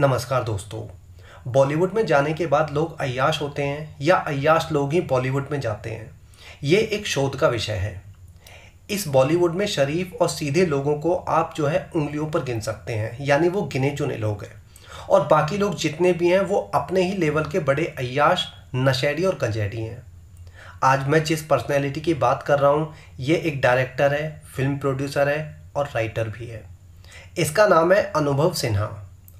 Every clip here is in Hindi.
नमस्कार दोस्तों बॉलीवुड में जाने के बाद लोग अयाश होते हैं या अयाश लोग ही बॉलीवुड में जाते हैं ये एक शोध का विषय है इस बॉलीवुड में शरीफ और सीधे लोगों को आप जो है उंगलियों पर गिन सकते हैं यानी वो गिने चुने लोग हैं और बाकी लोग जितने भी हैं वो अपने ही लेवल के बड़े अयाश नशेड़ी और कंजेडी हैं आज मैं जिस पर्सनैलिटी की बात कर रहा हूँ ये एक डायरेक्टर है फिल्म प्रोड्यूसर है और राइटर भी है इसका नाम है अनुभव सिन्हा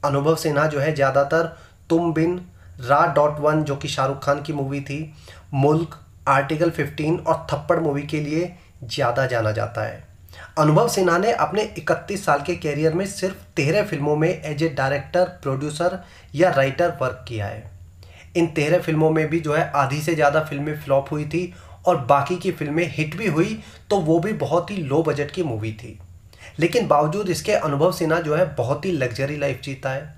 अनुभव सिन्हा जो है ज़्यादातर तुम बिन रा डॉट वन जो कि शाहरुख खान की मूवी थी मुल्क आर्टिकल 15 और थप्पड़ मूवी के लिए ज़्यादा जाना जाता है अनुभव सिन्हा ने अपने 31 साल के कैरियर में सिर्फ तेरह फिल्मों में एज ए डायरेक्टर प्रोड्यूसर या राइटर वर्क किया है इन तेरह फिल्मों में भी जो है आधी से ज़्यादा फिल्में फ्लॉप हुई थी और बाकी की फिल्में हिट भी हुई तो वो भी बहुत ही लो बजट की मूवी थी लेकिन बावजूद इसके अनुभव सिन्हा जो है बहुत ही लग्जरी लाइफ जीता है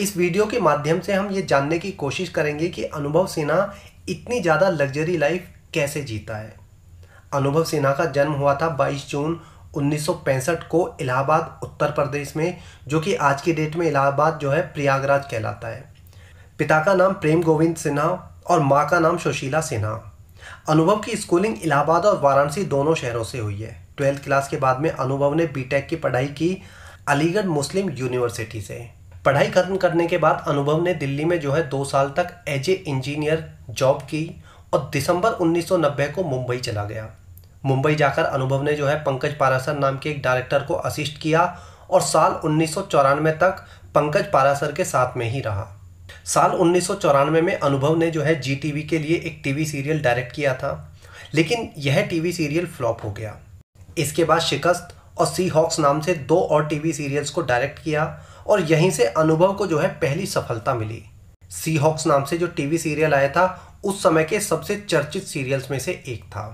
इस वीडियो के माध्यम से हम ये जानने की कोशिश करेंगे कि अनुभव सिन्हा इतनी ज़्यादा लग्जरी लाइफ कैसे जीता है अनुभव सिन्हा का जन्म हुआ था 22 जून 1965 को इलाहाबाद उत्तर प्रदेश में जो कि आज की डेट में इलाहाबाद जो है प्रयागराज कहलाता है पिता का नाम प्रेम गोविंद सिन्हा और माँ का नाम सुशीला सिन्हा अनुभव की स्कूलिंग इलाहाबाद और वाराणसी दोनों शहरों से हुई है ट्वेल्थ क्लास के बाद में अनुभव ने बीटेक की पढ़ाई की अलीगढ़ मुस्लिम यूनिवर्सिटी से पढ़ाई खत्म करने के बाद अनुभव ने दिल्ली में जो है दो साल तक एज ए इंजीनियर जॉब की और दिसंबर 1990 को मुंबई चला गया मुंबई जाकर अनुभव ने जो है पंकज पारासर नाम के एक डायरेक्टर को असिस्ट किया और साल उन्नीस तक पंकज पारासर के साथ में ही रहा साल उन्नीस में अनुभव ने जो है जी के लिए एक टीवी सीरियल डायरेक्ट किया था लेकिन यह टीवी सीरियल फ्लॉप हो गया इसके बाद शिकस्त और सी हॉक्स नाम से दो और टीवी सीरियल्स को डायरेक्ट किया और यहीं से अनुभव को जो है पहली सफलता मिली सी हॉक्स नाम से जो टीवी सीरियल आया था उस समय के सबसे चर्चित सीरियल्स में से एक था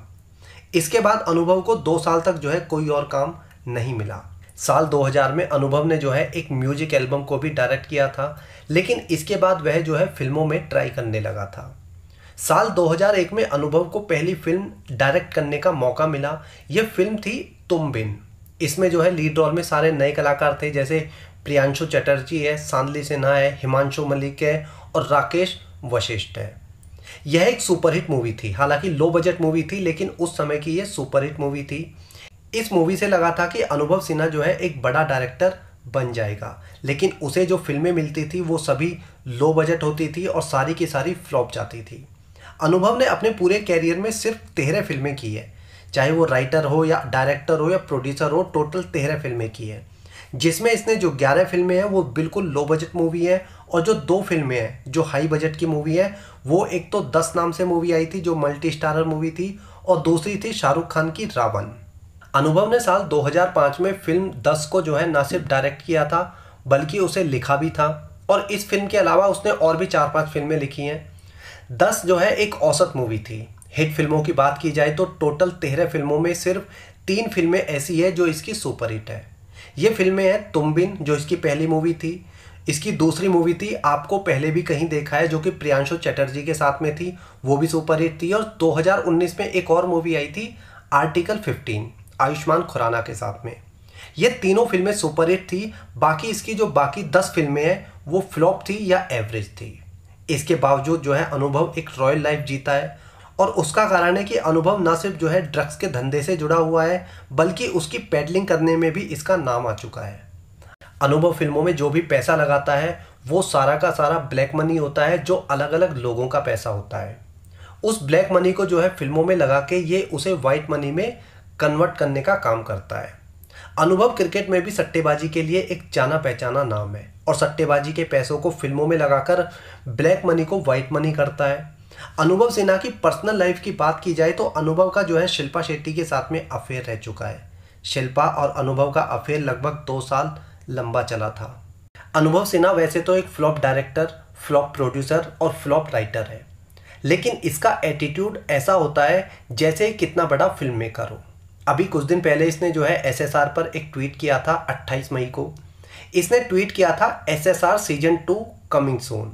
इसके बाद अनुभव को दो साल तक जो है कोई और काम नहीं मिला साल 2000 में अनुभव ने जो है एक म्यूजिक एल्बम को भी डायरेक्ट किया था लेकिन इसके बाद वह जो है फिल्मों में ट्राई करने लगा था साल 2001 में अनुभव को पहली फिल्म डायरेक्ट करने का मौका मिला यह फिल्म थी तुम बिन इसमें जो है लीड रोल में सारे नए कलाकार थे जैसे प्रियांशु चटर्जी है सांदली सिन्हा है हिमांशु मलिक है और राकेश वशिष्ठ है यह एक सुपरहिट मूवी थी हालांकि लो बजट मूवी थी लेकिन उस समय की यह सुपरहिट मूवी थी इस मूवी से लगा था कि अनुभव सिन्हा जो है एक बड़ा डायरेक्टर बन जाएगा लेकिन उसे जो फिल्में मिलती थी वो सभी लो बजट होती थी और सारी की सारी फ्लॉप जाती थी अनुभव ने अपने पूरे कैरियर में सिर्फ तेरह फिल्में की है चाहे वो राइटर हो या डायरेक्टर हो या प्रोड्यूसर हो टोटल तेरह फिल्में की है जिसमें इसने जो ग्यारह फिल्में हैं वो बिल्कुल लो बजट मूवी है और जो दो फिल्में हैं जो हाई बजट की मूवी है वो एक तो दस नाम से मूवी आई थी जो मल्टी स्टारर मूवी थी और दूसरी थी शाहरुख खान की रावण अनुभव ने साल 2005 में फिल्म 10 को जो है ना सिर्फ डायरेक्ट किया था बल्कि उसे लिखा भी था और इस फिल्म के अलावा उसने और भी चार पांच फिल्में लिखी हैं दस जो है एक औसत मूवी थी हिट फिल्मों की बात की जाए तो टोटल तेरह फिल्मों में सिर्फ तीन फिल्में ऐसी है जो इसकी सुपरहिट है ये फिल्में हैं तुम बिन जो इसकी पहली मूवी थी इसकी दूसरी मूवी थी आपको पहले भी कहीं देखा है जो कि प्रियांशु चटर्जी के साथ में थी वो भी सुपरहिट थी और 2019 में एक और मूवी आई थी आर्टिकल 15 आयुष्मान खुराना के साथ में ये तीनों फिल्में सुपरहिट थी बाकी इसकी जो बाकी दस फिल्में हैं वो फ्लॉप थी या एवरेज थी इसके बावजूद जो है अनुभव एक रॉयल लाइफ जीता है और उसका कारण है कि अनुभव ना सिर्फ जो है ड्रग्स के धंधे से जुड़ा हुआ है बल्कि उसकी पेडलिंग करने में भी इसका नाम आ चुका है अनुभव फिल्मों में जो भी पैसा लगाता है वो सारा का सारा ब्लैक मनी होता है जो अलग अलग लोगों का पैसा होता है उस ब्लैक मनी को जो है फिल्मों में लगा के ये उसे वाइट मनी में कन्वर्ट करने का काम करता है अनुभव क्रिकेट में भी सट्टेबाजी के लिए एक जाना पहचाना नाम है और सट्टेबाजी के पैसों को फिल्मों में लगाकर ब्लैक मनी को वाइट मनी करता है अनुभव सिन्हा की पर्सनल लाइफ की बात की जाए तो अनुभव का जो है शिल्पा शेट्टी के साथ में अफेयर रह चुका है शिल्पा और अनुभव का अफेयर लगभग दो साल लंबा चला था अनुभव सिन्हा वैसे तो एक फ्लॉप डायरेक्टर फ्लॉप प्रोड्यूसर और फ्लॉप राइटर है लेकिन इसका एटीट्यूड ऐसा होता है जैसे कितना बड़ा फिल्म मेकर हो अभी कुछ दिन पहले इसने जो है एसएसआर पर एक ट्वीट किया था 28 मई को इसने ट्वीट किया था SSR season two coming soon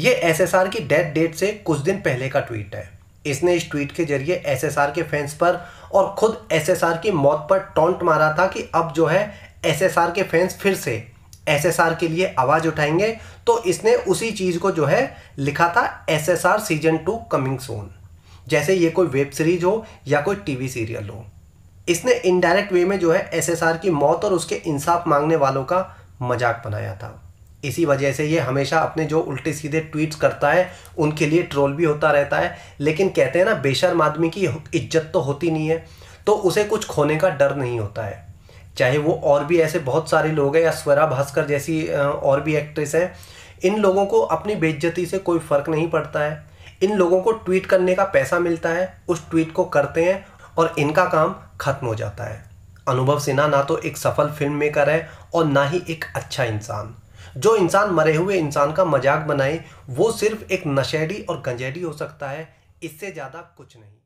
ये एसएसआर की डेथ डेट से कुछ दिन पहले का ट्वीट है इसने इस ट्वीट के जरिए एसएसआर के फैंस पर और खुद एसएसआर की मौत पर टोंट मारा था कि अब जो है एसएसआर के फैंस फिर से एसएसआर के लिए आवाज़ उठाएंगे तो इसने उसी चीज़ को जो है लिखा था SSR season two coming soon जैसे ये कोई वेब सीरीज हो या कोई टीवी सीरियल हो इसने इनडायरेक्ट वे में जो है एसएसआर की मौत और उसके इंसाफ मांगने वालों का मजाक बनाया था इसी वजह से ये हमेशा अपने जो उल्टे सीधे ट्वीट्स करता है उनके लिए ट्रोल भी होता रहता है लेकिन कहते हैं ना बेशर्म आदमी की इज्जत तो होती नहीं है तो उसे कुछ खोने का डर नहीं होता है चाहे वो और भी ऐसे बहुत सारे लोग हैं या स्वरा भास्कर जैसी और भी एक्ट्रेस हैं इन लोगों को अपनी बेइज्जती से कोई फ़र्क नहीं पड़ता है इन लोगों को ट्वीट करने का पैसा मिलता है उस ट्वीट को करते हैं और इनका काम खत्म हो जाता है अनुभव सिन्हा ना तो एक सफल फिल्म मेकर है और ना ही एक अच्छा इंसान जो इंसान मरे हुए इंसान का मजाक बनाए वो सिर्फ एक नशेड़ी और गंजेडी हो सकता है इससे ज़्यादा कुछ नहीं